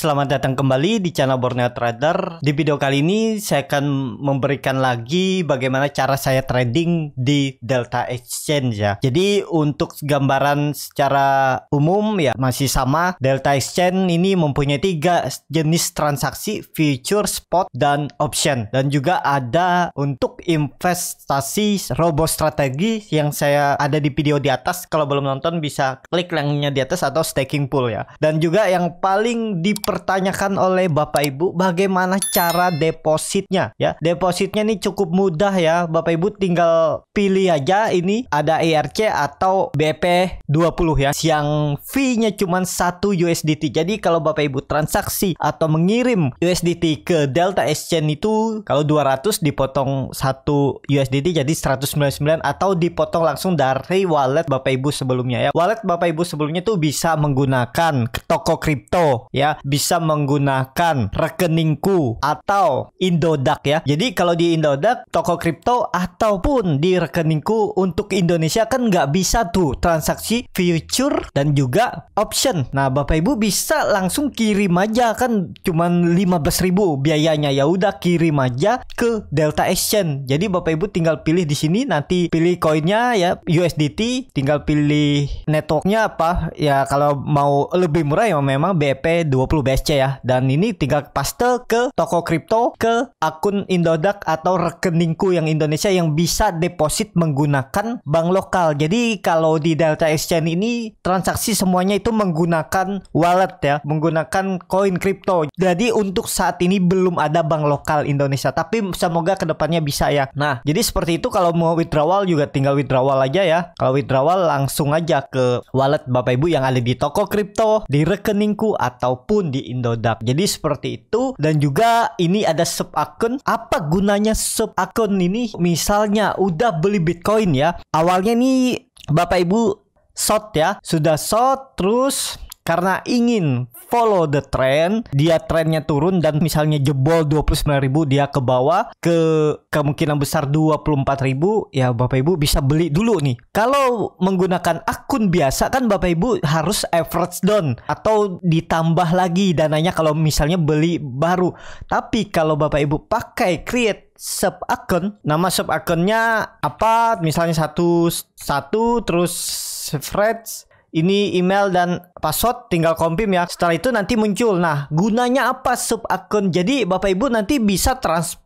Selamat datang kembali di channel Borneo Trader. Di video kali ini saya akan memberikan lagi bagaimana cara saya trading di Delta Exchange ya. Jadi untuk gambaran secara umum ya masih sama. Delta Exchange ini mempunyai tiga jenis transaksi, future, spot, dan option. Dan juga ada untuk investasi robo strategi yang saya ada di video di atas. Kalau belum nonton bisa klik linknya di atas atau staking pool ya. Dan juga yang paling di dipertanyakan oleh Bapak Ibu bagaimana cara depositnya ya. Depositnya nih cukup mudah ya. Bapak Ibu tinggal pilih aja ini ada ERC atau BP20 ya. Yang fee-nya cuma 1 USDT. Jadi kalau Bapak Ibu transaksi atau mengirim USDT ke Delta Exchange itu kalau 200 dipotong 1 USDT jadi 199 atau dipotong langsung dari wallet Bapak Ibu sebelumnya ya. Wallet Bapak Ibu sebelumnya tuh bisa menggunakan toko kripto ya. Bisa bisa menggunakan rekeningku atau Indodax ya. Jadi kalau di Indodax, toko kripto ataupun di rekeningku untuk Indonesia kan nggak bisa tuh transaksi future dan juga option. Nah Bapak Ibu bisa langsung kirim aja kan cuman 15.000 biayanya ya udah kirim aja ke Delta Exchange. Jadi Bapak Ibu tinggal pilih di sini nanti pilih koinnya ya USDT, tinggal pilih networknya apa ya kalau mau lebih murah ya memang BP 20 BSC ya. Dan ini tinggal paste ke toko kripto, ke akun Indodax atau rekeningku yang Indonesia yang bisa deposit menggunakan bank lokal. Jadi kalau di Delta Exchange ini transaksi semuanya itu menggunakan wallet ya, menggunakan koin kripto. Jadi untuk saat ini belum ada bank lokal Indonesia, tapi semoga kedepannya bisa ya. Nah, jadi seperti itu kalau mau withdrawal juga tinggal withdrawal aja ya. Kalau withdrawal langsung aja ke wallet Bapak Ibu yang ada di toko kripto, di rekeningku ataupun di di Indodax. Jadi seperti itu dan juga ini ada sub akun. Apa gunanya sub akun ini? Misalnya udah beli Bitcoin ya. Awalnya nih Bapak Ibu short ya, sudah short terus karena ingin follow the trend, dia trennya turun dan misalnya jebol 29.000 dia ke bawah ke kemungkinan besar 24.000 ya Bapak Ibu bisa beli dulu nih. Kalau menggunakan akun biasa kan Bapak Ibu harus average down atau ditambah lagi dananya kalau misalnya beli baru. Tapi kalau Bapak Ibu pakai create sub account nama sub accountnya apa misalnya satu satu terus Fred ini email dan password tinggal kompim ya. Setelah itu nanti muncul. Nah, gunanya apa sub akun? Jadi Bapak Ibu nanti bisa transfer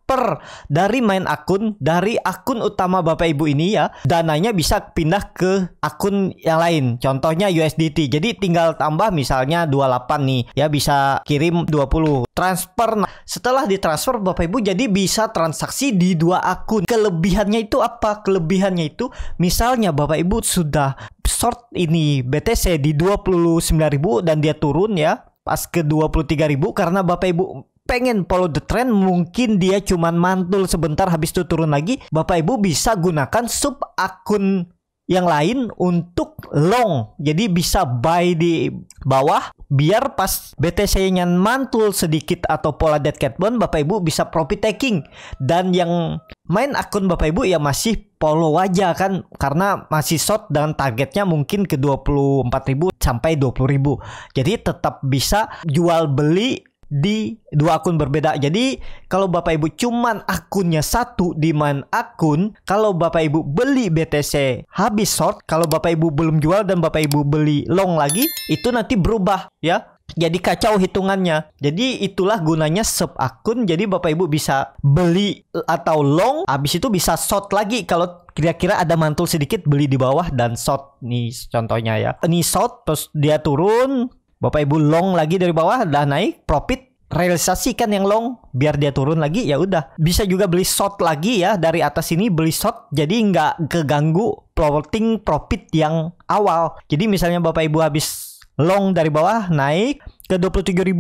dari main akun dari akun utama Bapak Ibu ini ya. Dananya bisa pindah ke akun yang lain. Contohnya USDT. Jadi tinggal tambah misalnya 28 nih ya bisa kirim 20. Transfer. Nah, setelah ditransfer Bapak Ibu jadi bisa transaksi di dua akun. Kelebihannya itu apa? Kelebihannya itu misalnya Bapak Ibu sudah short ini BTC di 29.000 dan dia turun ya pas ke 23.000 karena Bapak Ibu pengen follow the trend mungkin dia cuman mantul sebentar habis itu turun lagi Bapak Ibu bisa gunakan sub akun yang lain untuk long jadi bisa buy di bawah biar pas BTC-nya mantul sedikit atau pola dead cat bond Bapak Ibu bisa profit taking dan yang main akun Bapak Ibu ya masih follow aja kan karena masih short dan targetnya mungkin ke 24.000 sampai 20.000. Jadi tetap bisa jual beli di dua akun berbeda. Jadi kalau Bapak Ibu cuman akunnya satu di main akun, kalau Bapak Ibu beli BTC habis short, kalau Bapak Ibu belum jual dan Bapak Ibu beli long lagi, itu nanti berubah ya jadi kacau hitungannya. Jadi itulah gunanya sub akun. Jadi Bapak Ibu bisa beli atau long, habis itu bisa short lagi kalau kira-kira ada mantul sedikit beli di bawah dan short nih contohnya ya. Ini short terus dia turun, Bapak Ibu long lagi dari bawah dan naik profit realisasikan yang long biar dia turun lagi ya udah bisa juga beli short lagi ya dari atas ini beli short jadi nggak keganggu floating profit yang awal jadi misalnya bapak ibu habis long dari bawah naik ke 27.000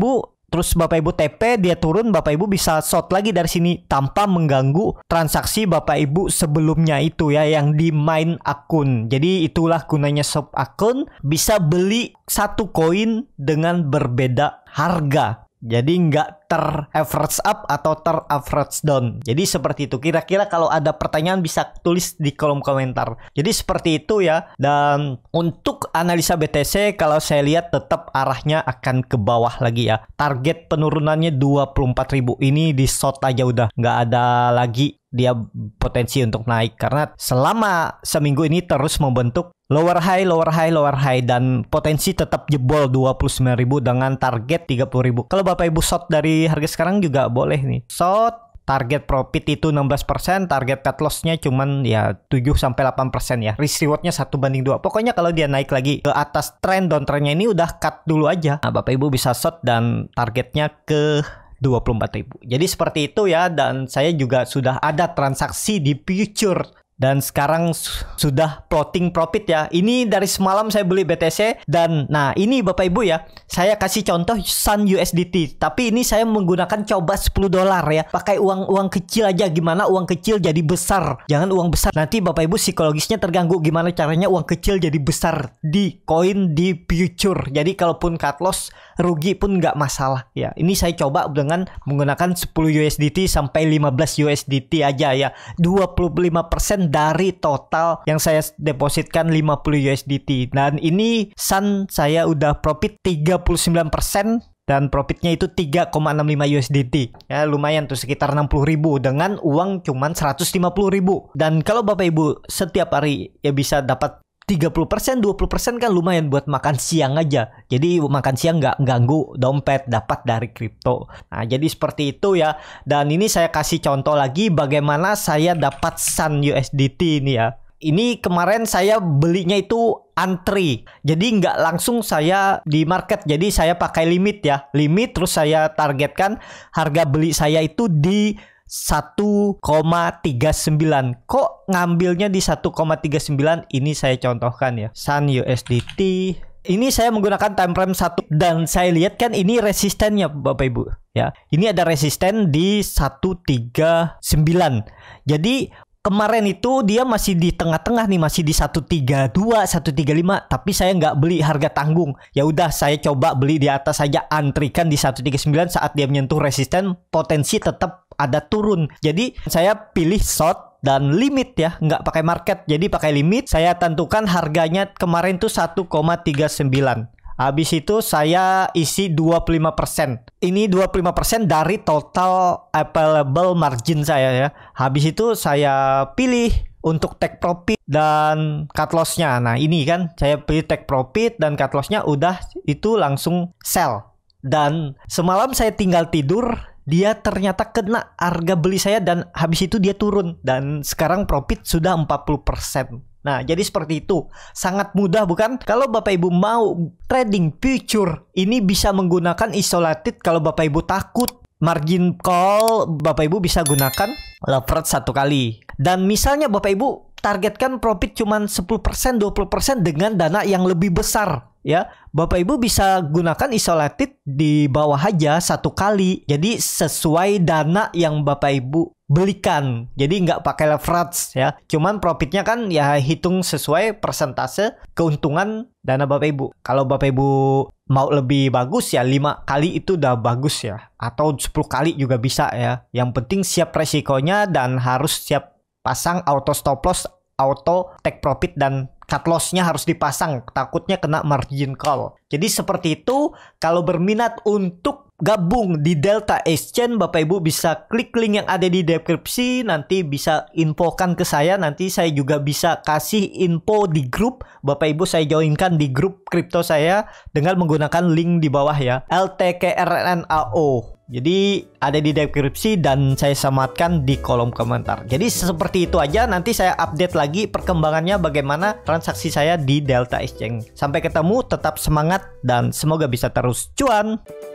terus Bapak Ibu TP dia turun Bapak Ibu bisa short lagi dari sini tanpa mengganggu transaksi Bapak Ibu sebelumnya itu ya yang di main akun. Jadi itulah gunanya shop akun bisa beli satu koin dengan berbeda harga. Jadi nggak ter-average up atau ter-average down. Jadi seperti itu. Kira-kira kalau ada pertanyaan bisa tulis di kolom komentar. Jadi seperti itu ya. Dan untuk analisa BTC kalau saya lihat tetap arahnya akan ke bawah lagi ya. Target penurunannya 24.000 ini di short aja udah. Nggak ada lagi dia potensi untuk naik karena selama seminggu ini terus membentuk lower high lower high lower high dan potensi tetap jebol 29.000 dengan target 30.000. Kalau Bapak Ibu short dari harga sekarang juga boleh nih. Short target profit itu 16%, target cut loss-nya cuman ya 7 sampai 8% ya. Risk reward-nya 1 banding 2. Pokoknya kalau dia naik lagi ke atas trend downtrend-nya ini udah cut dulu aja. Nah, Bapak Ibu bisa short dan targetnya ke 24.000. Jadi seperti itu ya dan saya juga sudah ada transaksi di future dan sekarang sudah plotting profit ya. Ini dari semalam saya beli BTC dan nah ini Bapak Ibu ya, saya kasih contoh Sun USDT, tapi ini saya menggunakan coba 10 dolar ya. Pakai uang-uang kecil aja gimana uang kecil jadi besar. Jangan uang besar. Nanti Bapak Ibu psikologisnya terganggu gimana caranya uang kecil jadi besar di koin di future. Jadi kalaupun cut loss rugi pun nggak masalah ya. Ini saya coba dengan menggunakan 10 USDT sampai 15 USDT aja ya. 25% dari total yang saya depositkan 50 USDT. Dan ini Sun saya udah profit 39% dan profitnya itu 3,65 USDT. Ya lumayan tuh sekitar 60 ribu dengan uang cuman 150 ribu. Dan kalau Bapak Ibu setiap hari ya bisa dapat 30% 20% kan lumayan buat makan siang aja. Jadi makan siang nggak ganggu dompet dapat dari kripto. Nah, jadi seperti itu ya. Dan ini saya kasih contoh lagi bagaimana saya dapat Sun USDT ini ya. Ini kemarin saya belinya itu antri. Jadi nggak langsung saya di market. Jadi saya pakai limit ya. Limit terus saya targetkan harga beli saya itu di 1,39. Kok ngambilnya di 1,39? Ini saya contohkan ya. Sun USDT. Ini saya menggunakan time frame 1 dan saya lihat kan ini resistennya Bapak Ibu ya. Ini ada resisten di 139. Jadi kemarin itu dia masih di tengah-tengah nih masih di 132 135 tapi saya nggak beli harga tanggung ya udah saya coba beli di atas saja antrikan di 139 saat dia menyentuh resisten potensi tetap ada turun. Jadi saya pilih short dan limit ya nggak pakai market jadi pakai limit saya tentukan harganya kemarin tuh 1,39 habis itu saya isi 25% ini 25% dari total available margin saya ya habis itu saya pilih untuk take profit dan cut loss-nya. Nah, ini kan saya pilih take profit dan cut loss-nya udah itu langsung sell. Dan semalam saya tinggal tidur dia ternyata kena harga beli saya dan habis itu dia turun dan sekarang profit sudah 40%. Nah, jadi seperti itu. Sangat mudah bukan? Kalau Bapak Ibu mau trading future, ini bisa menggunakan isolated kalau Bapak Ibu takut margin call Bapak Ibu bisa gunakan leverage satu kali. Dan misalnya Bapak Ibu targetkan profit cuman 10% 20% dengan dana yang lebih besar ya Bapak Ibu bisa gunakan isolated di bawah aja satu kali jadi sesuai dana yang Bapak Ibu belikan jadi nggak pakai leverage ya cuman profitnya kan ya hitung sesuai persentase keuntungan dana Bapak Ibu kalau Bapak Ibu mau lebih bagus ya lima kali itu udah bagus ya atau 10 kali juga bisa ya yang penting siap resikonya dan harus siap pasang auto stop loss auto take profit dan cut lossnya harus dipasang takutnya kena margin call jadi seperti itu kalau berminat untuk gabung di Delta Exchange Bapak Ibu bisa klik link yang ada di deskripsi nanti bisa infokan ke saya nanti saya juga bisa kasih info di grup Bapak Ibu saya joinkan di grup kripto saya dengan menggunakan link di bawah ya LTKRNAO jadi ada di deskripsi dan saya sematkan di kolom komentar. Jadi seperti itu aja nanti saya update lagi perkembangannya bagaimana transaksi saya di Delta Exchange. Sampai ketemu, tetap semangat dan semoga bisa terus cuan.